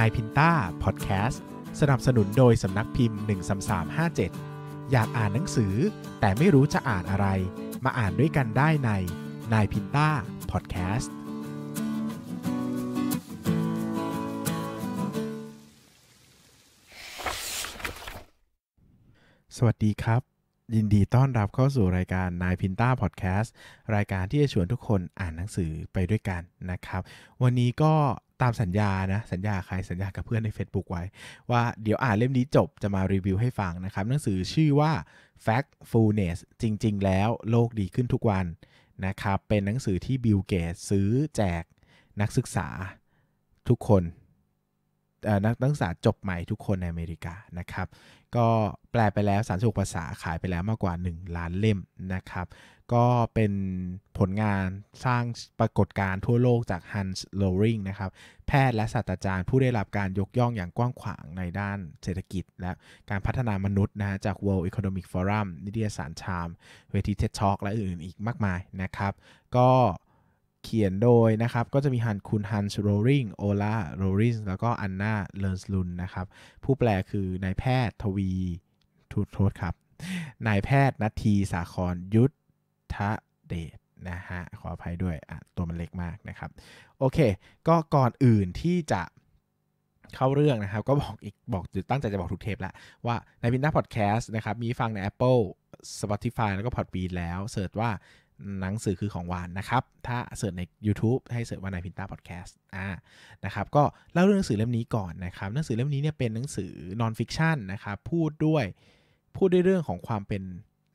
นายพินต้าพอดแคสต์สนับสนุนโดยสำนักพิมพ์ 13357 อยากอ่านหนังสือ แต่ไม่รู้จะอ่านอะไร มาอ่านด้วยกันได้ในนายพินต้าพอดแคสต์สวัสดีครับ ยินดีต้อนรับเข้าสู่รายการนายพินต้าพอดแคสต์รายการที่จะชวนทุกคนอ่านหนังสือไปด้วยกันนะครับ วันนี้ก็ตามสัญญานะสัญญาใครสัญญากับเพื่อนใน Facebook ไว้ ว่าเดี๋ยวอ่านเล่มนี้จบจะมารีวิวให้ฟังนะครับหนังสือชื่อว่า Factfulness จริง ๆ แล้วโลกดีขึ้นทุกวันนะครับ เป็นหนังสือที่บิลเกตซื้อแจกนักศึกษาทุกคนนักนักศึกษาจบใหม่ทุกคนในอเมริกานะครับ ก็แปลไปแล้วสารสุขภาษาขายไปแล้วมากกว่า 1 ล้านเล่มนะครับ ก็เป็นผลงานสร้างปรากฏการณ์ทั่วโลกจาก Hans Loring นะครับ แพทย์และศาสตราจารย์ผู้ได้รับการยกย่องอย่างกว้างขวางในด้านเศรษฐกิจ และการพัฒนามนุษย์นะ จาก World Economic Forum นิตยสารชาม เวทีท็ดช็อกและอื่นๆอีกมากมายนะครับ ก็เขียนโดยนะครับ ก็จะมีฮันคุณฮันส์โรลิงโอลาโรลิงแล้วก็อันนาเลิร์สลุนนะครับ ผู้แปลคือนายแพทย์ทวีทูโทษครับนายแพทย์นัทีสาครยุทธเดชนะฮะขออภัยด้วยตัวมันเล็กมากนะครับ โอเค ก็ก่อนอื่นที่จะเข้าเรื่องนะครับ ก็บอกอีกบอกตั้งใจจะบอกทุกเทปแล้ว ว่าในพินด้าพอดแคสต์นะครับ มีฟังใน Apple Spotify แล้วก็ Podbean แล้วเสิร์ชว่าหนังสือคือของวานนะครับ ถ้าเสิร์ชใน YouTube ให้เสิร์ชว่านายพินตาพอดแคสต์อ่านะครับ ก็เล่าเรื่องหนังสือเล่มนี้ก่อนนะครับหนังสือเล่มนี้เนี่ยเป็นหนังสือนอนฟิคชันนะครับ พูดด้วยพูดด้วยเรื่องของความเป็น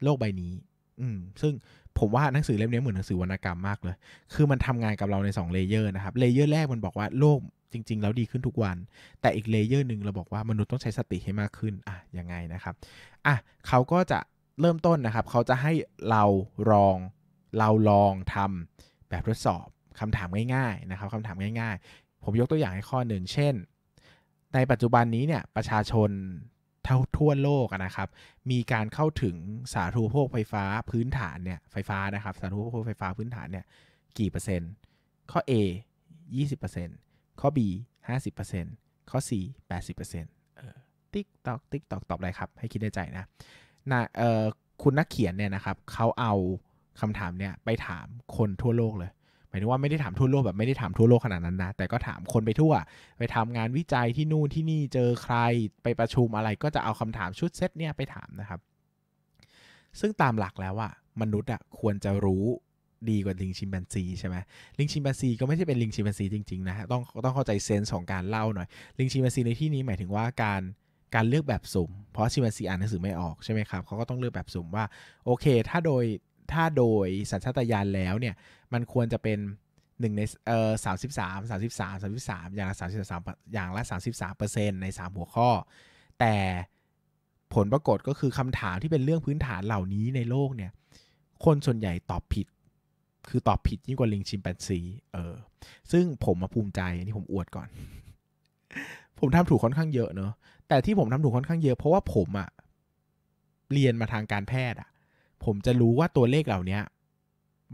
โลกใบนี้อืมซึ่งผมว่าหนังสือเล่มนี้เหมือนหนังสือวรรณกรรมมากเลย คือมันทำงานกับเราใน2เลเยอร์นะครับเลเยอร์แรกมันบอกว่าโลกจริงๆแล้วดีขึ้นทุกวัน แต่อีกเลเยอร์หนึ่งเราบอกว่ามนุษย์ต้องใช้สติให้มากขึ้นอ่ะยังไงนะครับอ่ะเขาก็จะเริ่มต้นนะครับ เขาจะให้เราลองเราลองทำแบบทดสอบคำถามง่ายๆนะครับคำถามง่ายๆ ผมยกตัวอย่างให้ข้อหนึ่ง เช่น ในปัจจุบันนี้เนี่ย ประชาชนทั่วโลกนะครับ มีการเข้าถึงสาธารณูปโภคไฟฟ้าพื้นฐานเนี่ย ไฟฟ้านะครับ สาธารณูปโภคไฟฟ้าพื้นฐานเนี่ย กี่เปอร์เซ็นต์ ข้อ A 20%ข้อ B 50%ข้อ C 80%เออ ติ๊กตอก ติ๊กตอก ตอบอะไรครับ ให้คิดในใจนะ นะ เออคุณนักเขียนเนี่ยนะครับเขาเอาคำถามเนี้ยไปถามคนทั่วโลกเลยหมายถึงว่าไม่ได้ถามทั่วโลกแบบไม่ได้ถามทั่วโลกขนาดนั้นนะ แต่ก็ถามคนไปทั่ว ไปทำงานวิจัยที่นู่นที่นี่ เจอใครไปประชุมอะไร ก็จะเอาคำถามชุดเซตเนี่ยไปถามนะครับ ซึ่งตามหลักแล้วอะมนุษย์อะควรจะรู้ดีกว่าลิงชิมแปนซีใช่ไหมลิงชิมแปนซีก็ไม่ใช่เป็นลิงชิมแปนซีจริงๆนะ ต้องต้องเข้าใจเซนส์ของการเล่าหน่อย ลิงชิมแปนซีในที่นี้หมายถึงว่าการการเลือกแบบสุ่ม เพราะชิมแปนซีอ่านหนังสือไม่ออกใช่ไหมครับเขาก็ต้องเลือกแบบสุ่มว่าโอเค ถ้าโดยถ้าโดยสัญชาตญาณแล้วเนี่ยมันควรจะเป็นหนึ่งในเอ่อสามสิบสามสามสิบสามสามสิบสามอย่างละสามสิบสามอย่างละสามสิบสามเปอร์เซ็นต์ในสามหัวข้อ แต่ผลปรากฏก็คือคำถามที่เป็นเรื่องพื้นฐานเหล่านี้ในโลกเนี่ย คนส่วนใหญ่ตอบผิด คือตอบผิดยิ่งกว่าลิงชิมแปนซีเออ ซึ่งผมมาภูมิใจนี่ผมอวดก่อน ผมทำถูกค่อนข้างเยอะเนอะแต่ที่ผมทำถูกค่อนข้างเยอะเพราะว่าผมอะเรียนมาทางการแพทย์อะผมจะรู้ว่าตัวเลขเหล่านี้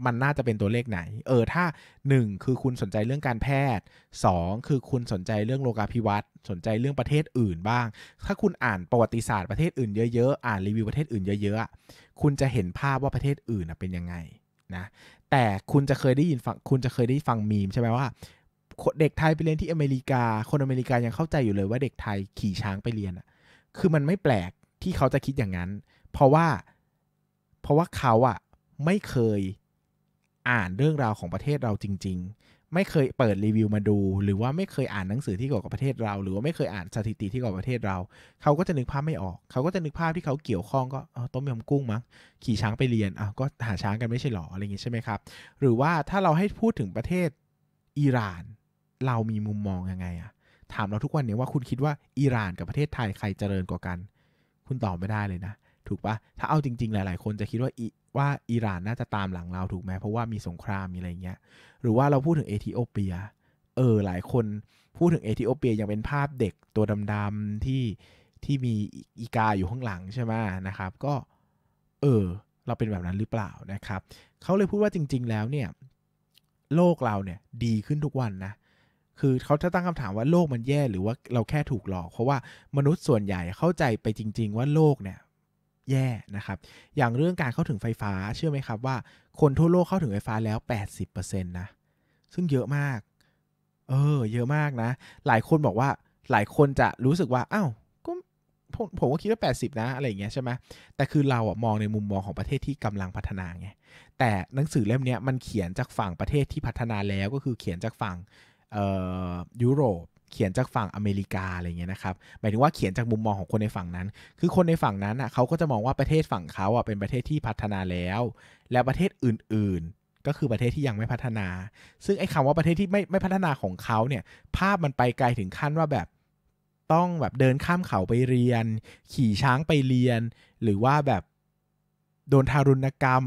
มันน่าจะเป็นตัวเลขไหน เออ ถ้า 1 คือคุณสนใจเรื่องการแพทย์ 2 คือคุณสนใจเรื่องโลกาภิวัตน์ สนใจเรื่องประเทศอื่นบ้าง ถ้าคุณอ่านประวัติศาสตร์ประเทศอื่นเยอะๆ อ่านรีวิวประเทศอื่นเยอะๆคุณจะเห็นภาพว่าประเทศอื่นเป็นยังไงนะ แต่คุณจะเคยได้ยินฟัง คุณจะเคยได้ฟังมีมใช่ไหมว่า เด็กไทยไปเรียนที่อเมริกา คนอเมริกายังเข้าใจอยู่เลยว่าเด็กไทยขี่ช้างไปเรียนอะคือมันไม่แปลกที่เขาจะคิดอย่างนั้น เพราะว่าเพราะว่าเขาอะไม่เคยอ่านเรื่องราวของประเทศเราจริง ๆ ไม่เคยเปิดรีวิวมาดู หรือว่าไม่เคยอ่านหนังสือที่เกี่ยวกับประเทศเรา หรือว่าไม่เคยอ่านสถิติที่เกี่ยวกับประเทศเรา เขาก็จะนึกภาพไม่ออก เขาก็จะนึกภาพที่เขาเกี่ยวข้องก็ต้มยำกุ้งมั้งขี่ช้างไปเรียนอ่ะก็หาช้างกันไม่ใช่หรออะไรอย่างนี้ใช่ไหมครับหรือว่าถ้าเราให้พูดถึงประเทศอิหร่านเรามีมุมมองยังไงอะถามเราทุกวันนี้ว่าคุณคิดว่าอิหร่านกับประเทศไทยใครเจริญกว่ากัน คุณตอบไม่ได้เลยนะเถูกปะถ้าเอาจริง ๆ หลาย ๆ คนจะคิดว่าว่าอิหร่านน่าจะตามหลังเราถูกไหมเพราะว่ามีสงครามมีอะไรเงี้ย หรือว่าเราพูดถึงเอธิโอเปีย เออ หลายคนพูดถึงเอธิโอเปียยังเป็นภาพเด็กตัวดำๆที่ที่มีอีกาอยู่ข้างหลังใช่ไหมนะครับ ก็เออ เราเป็นแบบนั้นหรือเปล่านะครับ เขาเลยพูดว่าจริง ๆ แล้วเนี่ยโลกเราเนี่ยดีขึ้นทุกวันนะ คือเขาจะตั้งคำถามว่าโลกมันแย่หรือว่าเราแค่ถูกหลอก เพราะว่ามนุษย์ส่วนใหญ่เข้าใจไปจริง ๆ ว่าโลกเนี่ยแย่นะครับ อย่างเรื่องการเข้าถึงไฟฟ้า เชื่อไหมครับ ว่าคนทั่วโลกเข้าถึงไฟฟ้าแล้ว 80%นะ ซึ่งเยอะมาก เออเยอะมากนะ หลายคนบอกว่าหลายคนจะรู้สึกว่าอา้าวก็ผมผมก็คิดว่า 80 นะอะไรอย่างเงี้ยใช่ไหมแต่คือเราอะมองในมุมมองของประเทศที่กำลังพัฒนาไงแต่หนังสือเล่มนี้มันเขียนจากฝั่งประเทศที่พัฒนาแล้วก็คือเขียนจากฝั่งยุโรปเขียนจากฝั่งอเมริกาอะไรเงี้ยนะครับ หมายถึงว่าเขียนจากมุมมองของคนในฝั่งนั้น คือคนในฝั่งนั้นอ่ะเขาก็จะมองว่าประเทศฝั่งเขาอ่ะเป็นประเทศที่พัฒนาแล้ว และประเทศอื่นๆ ก็คือประเทศที่ยังไม่พัฒนา ซึ่งไอ้คำว่าประเทศที่ไม่ไม่พัฒนาของเขาเนี่ยภาพมันไปไกลถึงขั้นว่าแบบต้องแบบเดินข้ามเขาไปเรียน ขี่ช้างไปเรียน หรือว่าแบบโดนทารุณกรรม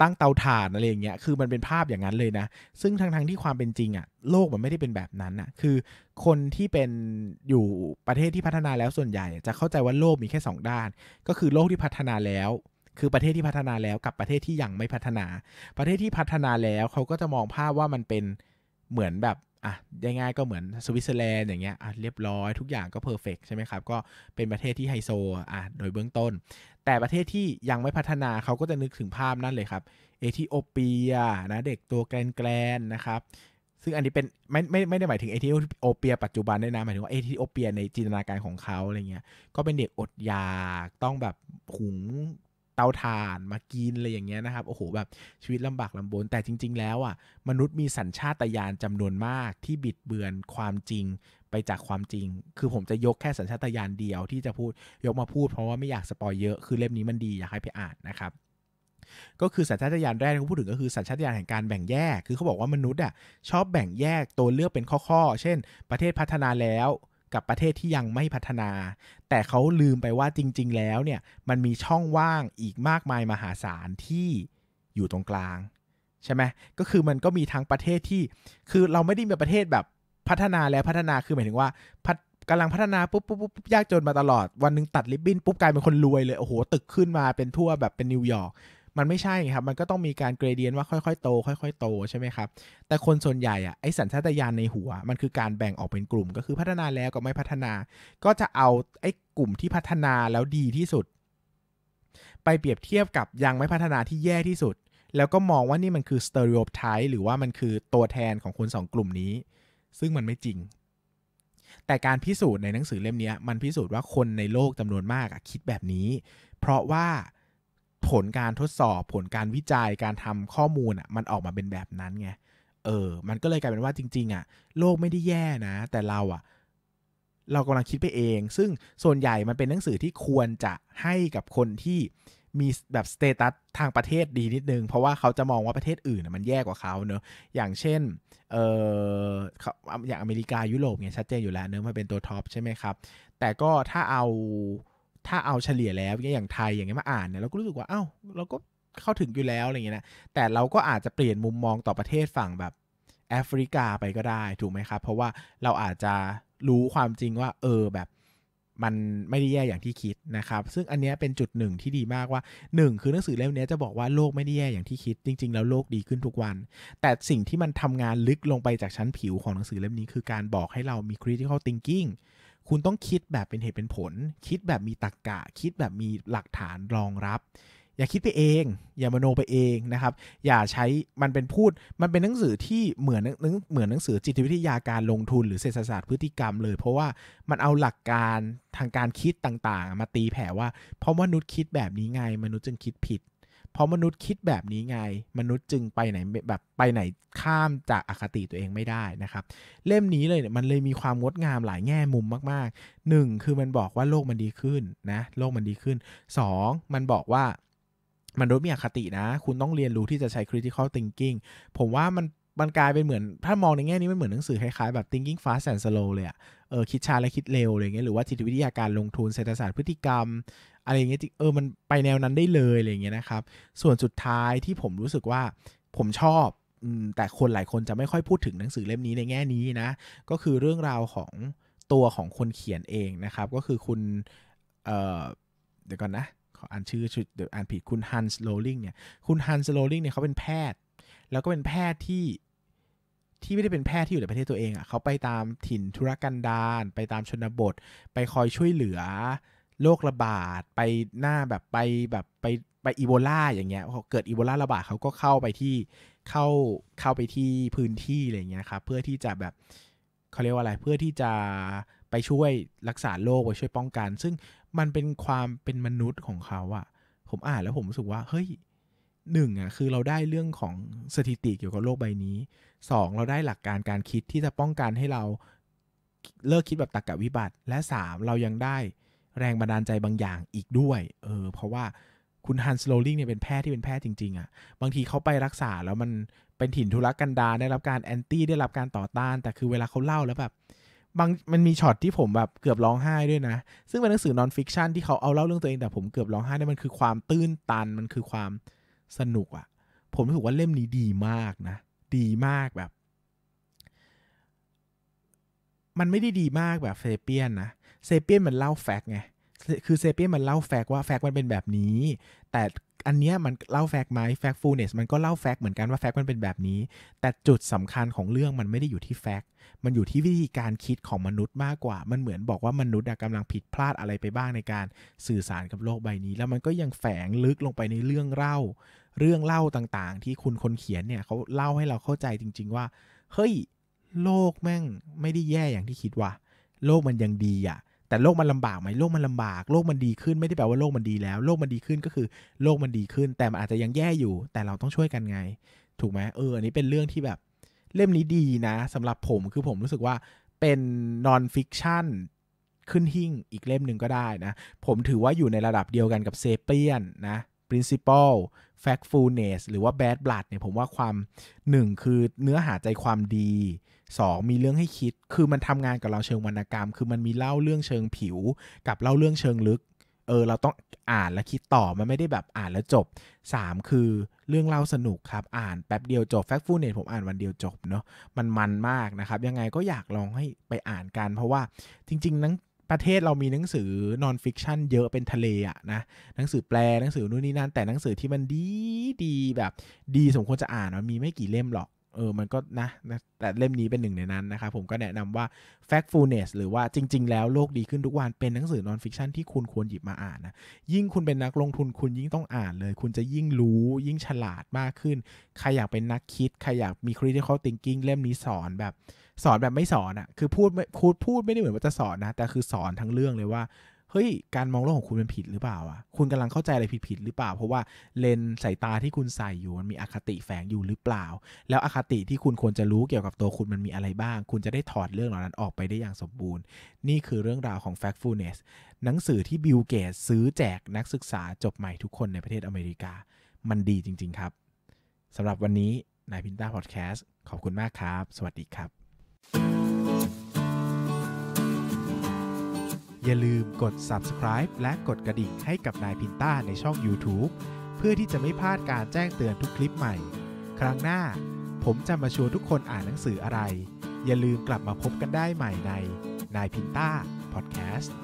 ตั้งเตาถ่านอะไรอย่างเงี้ย คือมันเป็นภาพอย่างนั้นเลยนะ ซึ่งทั้งทางที่ความเป็นจริงอะ่ะโลกมันไม่ได้เป็นแบบนั้นอะ่ะคือคนที่เป็นอยู่ประเทศที่พัฒนาแล้วส่วนใหญ่ จะเข้าใจว่าโลกมีแค่ 2 ด้าน ก็คือโลกที่พัฒนาแล้ว คือประเทศที่พัฒนาแล้วกับประเทศที่ยังไม่พัฒนา ประเทศที่พัฒนาแล้วเขาก็จะมองภาพว่ามันเป็นเหมือนแบบ อ่ะ ง่ายๆก็เหมือนสวิตเซอร์แลนด์อย่างเงี้ย อ่ะเรียบร้อย ทุกอย่างก็เพอร์เฟกใช่ไหมครับ ก็เป็นประเทศที่ไฮโซอ่ะโดยเบื้องต้นแต่ประเทศที่ยังไม่พัฒนาเขาก็จะนึกถึงภาพนั่นเลยครับ เอธิโอเปียนะเด็กตัวแกลนๆนะครับ ซึ่งอันนี้เป็นไม่ไม่ไม่ได้หมายถึงเอธิโอเปีย ปัจจุบันด้วยนะหมายถึงว่าเอธิโอเปียในจินตนาการของเขาอะไรเงี้ยก็เป็นเด็กอดอยาก ต้องแบบหุงเตาถ่านมากินอะไรอย่างเงี้ยนะครับ โอ้โหแบบชีวิตลำบากลำบนแต่จริง ๆ แล้วอ่ะมนุษย์มีสัญชาตญาณจำนวนมากที่บิดเบือนความจริงไปจากความจริง คือผมจะยกแค่สัญชาตญาณเดียวที่จะพูดยกมาพูดเพราะว่าไม่อยากสปอยเยอะคือเล่มนี้มันดีอยากให้ไปอ่านนะครับ ก็คือสัญชาตญาณแรกที่เขาพูดถึงก็คือสัญชาตญาณแห่งการแบ่งแยก คือเขาบอกว่ามนุษย์อ่ะชอบแบ่งแยกตัวเลือกเป็นข้อๆเช่น ประเทศพัฒนาแล้วกับประเทศที่ยังไม่พัฒนา แต่เขาลืมไปว่าจริงๆ แล้วเนี่ยมันมีช่องว่างอีกมากมายมหาศาลที่อยู่ตรงกลาง ใช่ไหมก็คือมันก็มีทั้งประเทศที่คือเราไม่ได้มีประเทศแบบพัฒนาแล้วพัฒนาคือหมายถึงว่ากำลังพัฒนาปุ๊บปุ๊บปุ๊บยากจนมาตลอด วันหนึ่งตัดริบบิ้นปุ๊บกลายเป็นคนรวยเลยโอ้โหตึกขึ้นมาเป็นทั่วแบบเป็นนิวยอร์กมันไม่ใช่ครับ มันก็ต้องมีการเกรเดียนว่าค่อยๆ โต ค่อย ๆ โตใช่ไหมครับ แต่คนส่วนใหญ่อ่ะไอสัญชาตญาณในหัว มันคือการแบ่งออกเป็นกลุ่มก็คือพัฒนาแล้วกับไม่พัฒนา ก็จะเอาไอกลุ่มที่พัฒนาแล้วดีที่สุด ไปเปรียบเทียบกับยังไม่พัฒนาที่แย่ที่สุด แล้วก็มองว่านี่มันคือสเตอริโอไทป์หรือว่ามันคือตัวแทนของคนสองกลุ่มนี้ ซึ่งมันไม่จริง แต่การพิสูจน์ในหนังสือเล่มนี้มันพิสูจน์ว่าคนในโลกจำนวนมากอะคิดแบบนี้ เพราะว่าผลการทดสอบ ผลการวิจัย การทำข้อมูลอ่ะ มันออกมาเป็นแบบนั้นไง เออ มันก็เลยกลายเป็นว่าจริงๆ อ่ะ โลกไม่ได้แย่นะ แต่เราอ่ะ เรากำลังคิดไปเอง ซึ่งส่วนใหญ่มันเป็นหนังสือที่ควรจะให้กับคนที่มีแบบสเตตัสทางประเทศดีนิดนึง เพราะว่าเขาจะมองว่าประเทศอื่นมันแย่กว่าเขาเนอะอย่างเช่น เอออย่างอเมริกา ยุโรปเนี่ยชัดเจนอยู่แล้วเนอะมันเป็นตัวท็อปใช่ไหมครับ แต่ก็ถ้าเอาถ้าเอาเฉลี่ยแล้วอย่างไทยอย่างเงี้ยมาอ่านเนี่ยเราก็รู้สึกว่า เอ้าเราก็เข้าถึงอยู่แล้วอะไรเงี้ยนะแต่เราก็อาจจะเปลี่ยนมุมมองต่อประเทศฝั่งแบบแอฟริกาไปก็ได้ถูกไหมครับเพราะว่าเราอาจจะรู้ความจริงว่าเออแบบมันไม่ได้แย่อย่างที่คิดนะครับ ซึ่งอันนี้เป็นจุดหนึ่งที่ดีมากว่า 1 คือหนังสือเล่มนี้จะบอกว่าโลกไม่ได้แย่อย่างที่คิด จริงๆแล้วโลกดีขึ้นทุกวัน แต่สิ่งที่มันทำงานลึกลงไปจากชั้นผิวของหนังสือเล่มนี้คือการบอกให้เรามี critical thinking คุณต้องคิดแบบเป็นเหตุเป็นผล คิดแบบมีตรรกกะคิดแบบมีหลักฐานรองรับ อย่าคิดไปเอง อย่ามโนไปเองนะครับ อย่าใช้มันเป็นพูดมันเป็นหนังสือที่เหมือนเหมือนหนังสือจิตวิทยาการลงทุนหรือเศรษฐศาสตร์พฤติกรรมเลย เพราะว่ามันเอาหลักการทางการคิดต่างๆ มาตีแผ่ว่า เพราะมนุษย์คิดแบบนี้ไง มนุษย์จึงคิดผิดเพราะมนุษย์คิดแบบนี้ไง มนุษย์จึงไปไหนแบบไปไหนข้ามจากอาคติตัวเองไม่ได้นะครับ เล่มนี้เลยเนี่ยมันเลยมีความงดงามหลายแง่มุมมากๆ 1. คือมันบอกว่าโลกมันดีขึ้นนะ โลกมันดีขึ้น 2. มันบอกว่า มนุษย์มีอคตินะ คุณต้องเรียนรู้ที่จะใช้ critical thinking ผมว่ามันมันกลายเป็นเหมือน ถ้ามองในแง่นี้มันเหมือนหนังสือคล้ายๆแบบ thinking fast and slow เลยอะเออคิดช้าและคิดเร็วอะไรเงี้ยหรือว่าจิตวิทยาการลงทุนเศรษฐศาสตร์พฤติกรรม อะไรเงี้ยเออมันไปแนวนั้นได้เลยอะไรเงี้ยนะครับส่วนสุดท้ายที่ผมรู้สึกว่าผมชอบแต่คนหลายคนจะไม่ค่อยพูดถึงหนังสือเล่มนี้ในแง่นี้นะ ก็คือเรื่องราวของตัวของคนเขียนเองนะครับก็คือคุณเเดี๋ยวก่อนนะขออ่านชื่อเดี๋ยวอ่านผิดคุณฮันส์โรลลิงเนี่ยคุณฮันส์โรลลิงเนี่ยเขาเป็นแพทย์แล้วก็เป็นแพทย์ที่ที่ไม่ได้เป็นแพทย์ที่อยู่ในประเทศตัวเองอะ่ะ เขาไปตามถิ่นธุรกันดารไปตามชนบท ไปคอยช่วยเหลือโรคระบาดไปหน้าแบบไปแบบไปไปอีโบลาอย่างเงี้ย เกิดอีโบลาระบาดเขาก็ เข้าไปที่เข้าเข้าไปที่พื้นที่ อะไรเงี้ยครับเพื่อที่จะแบบเขาเรียกว่าอะไรเพื่อที่จะไปช่วยรักษาโรคไปช่วยป้องกัน ซึ่งมันเป็นความเป็นมนุษย์ของเขาอะผมอ่านแล้วผมรู้สึกว่าเฮ้ยหนึ่งอ่ะคือเราได้เรื่องของสถิติเกี่ยวกับโลกใบนี้สองเราได้หลักการการคิดที่จะป้องกันให้เราเลิกคิดแบบตรกกะวิบัติ และสามเรายังได้แรงบันดาลใจบางอย่างอีกด้วยเออเพราะว่าคุณฮันส์โลลิงเนี่ยเป็นแพทย์ที่เป็นแพทย์จริงๆอะ่ะบางทีเขาไปรักษา แล้วมันเป็นถิ่นทุรกันดารได้รับการแอนตี้ได้รับการต่อต้าน แต่คือเวลาเขาเล่าแล้วแบบบางมันมีช็อตที่ผมแบบเกือบร้องไห้ด้วยนะซึ่งเป็นหนังสือนอนฟิกชันที่เขาเอาเล่าเรื่องตัวเองแต่ ผมเกือบร้องไห้เนี่ยมันคือความตื้นตันมันคือความสนุกอะ่ะ ผมรู้สึกว่าเล่มนี้ดีมากนะ ดีมากแบบ มันไม่ได้ดีมากแบบเซเปียนนะ เซเปียนมันเล่าแฟกไง คือเซเปียนมันเล่าแฟกว่าแฟกมันเป็นแบบนี้ แต่อันเนี้ยมันเล่าแฟกต์ไหมแฟกต์ฟูลเนสมันก็เล่าแฟกต์เหมือนกันว่าแฟกต์มันเป็นแบบนี้แต่จุดสำคัญของเรื่องมันไม่ได้อยู่ที่แฟกต์มันอยู่ที่วิธีการคิดของมนุษย์มากกว่ามันเหมือนบอกว่ามนุษย์กำลังผิดพลาดอะไรไปบ้างในการสื่อสารกับโลกใบนี้ แล้วมันก็ยังแฝงลึกลงไปในเรื่องเล่า เรื่องเล่าต่างๆ ที่คุณคนเขียนเนี่ยเขาเล่าให้เราเข้าใจจริงๆว่าเฮ้ยโลกแม่งไม่ได้แย่อย่างที่คิดว่าโลกมันยังดีอะ่ะแต่โลกมันลำบากไหมโลกมันลำบากโลกมันดีขึ้นไม่ได้แปลว่าโลกมันดีแล้วโลกมันดีขึ้นก็คือโลกมันดีขึ้น แต่มันอาจจะยังแย่อยู่ แต่เราต้องช่วยกันไง ถูกไหมเอออันนี้เป็นเรื่องที่แบบเล่มนี้ดีนะ สำหรับผมคือผมรู้สึกว่าเป็นนอนฟิกชั่นขึ้นหิ่งอีกเล่มหนึ่งก็ได้นะ ผมถือว่าอยู่ในระดับเดียวกันกับเซเปียนนะ principle factfulness หรือว่า bad blood เนี่ยผมว่าความหนึ่งคือเนื้อหาใจความดีสองมีเรื่องให้คิดคือมันทำงานกับเราเชิงวรรณกรรม คือมันมีเล่าเรื่องเชิงผิว กับเล่าเรื่องเชิงลึก เออเราต้องอ่านและคิดต่อมันไม่ได้แบบอ่านแล้วจบสามคือเรื่องเล่าสนุกครับ อ่านแป๊บเดียวจบ Factfulness ผมอ่านวันเดียวจบเนาะมันมันมากนะครับยังไงก็อยากลองให้ไปอ่านกันเพราะว่าจริง ๆนังประเทศเรามีหนังสือนอนฟิกชันเยอะเป็นทะเลอะนะหนังสือแปลหนังสือนู่นนี่นั่นแต่หนังสือที่มันดีดีแบบ ดีสมควรจะอ่านมันมีไม่กี่เล่มหรอกเออมันก็นะแต่เล่มนี้เป็นหนึ่งในนั้นนะครับผมก็แนะนำว่า Factfulness หรือว่าจริงๆแล้วโลกดีขึ้นทุกวัน เป็นหนังสือนอนฟิกชันที่คุณควรหยิบมาอ่านนะยิ่งคุณเป็นนักลงทุนคุณยิ่งต้องอ่านเลย คุณจะยิ่งรู้ยิ่งฉลาดมากขึ้นใครอยากเป็นนักคิดใครอยากมี critical thinking เล่มนี้สอนแบบสอนแบบไม่สอนอะ่ะ คือพูดพูดพูดไม่ได้เหมือนว่าจะสอนนะ แต่คือสอนทั้งเรื่องเลยว่า เฮ้ย การมองโลกของคุณเป็นผิดหรือเปล่าอ่ะคุณกำลังเข้าใจอะไรผิดผิดหรือเปล่า เพราะว่าเลนสายตาที่คุณใส่อยู่มันมีอคติแฝงอยู่หรือเปล่า แล้วอคติที่คุณควรจะรู้เกี่ยวกับตัวคุณมันมีอะไรบ้าง คุณจะได้ถอดเรื่องเหล่านั้นออกไปได้อย่างสมบูรณ์ นี่คือเรื่องราวของ Factfulness หนังสือที่บิลเกตซื้อแจกนักศึกษาจบใหม่ทุกคนในประเทศอเมริกา มันดีจริง ๆครับสำหรับวันนี้นายพินต้าพอดแคสต์ขอบคุณมากครับ สวัสดีครับอย่าลืมกด subscribe และกดกระดิ่งให้กับนายพินต้าในช่อง YouTube เพื่อที่จะไม่พลาดการแจ้งเตือนทุกคลิปใหม่ ครั้งหน้า ผมจะมาชวนทุกคนอ่านหนังสืออะไร อย่าลืมกลับมาพบกันได้ใหม่ในนายพินต้าพอดแคสต์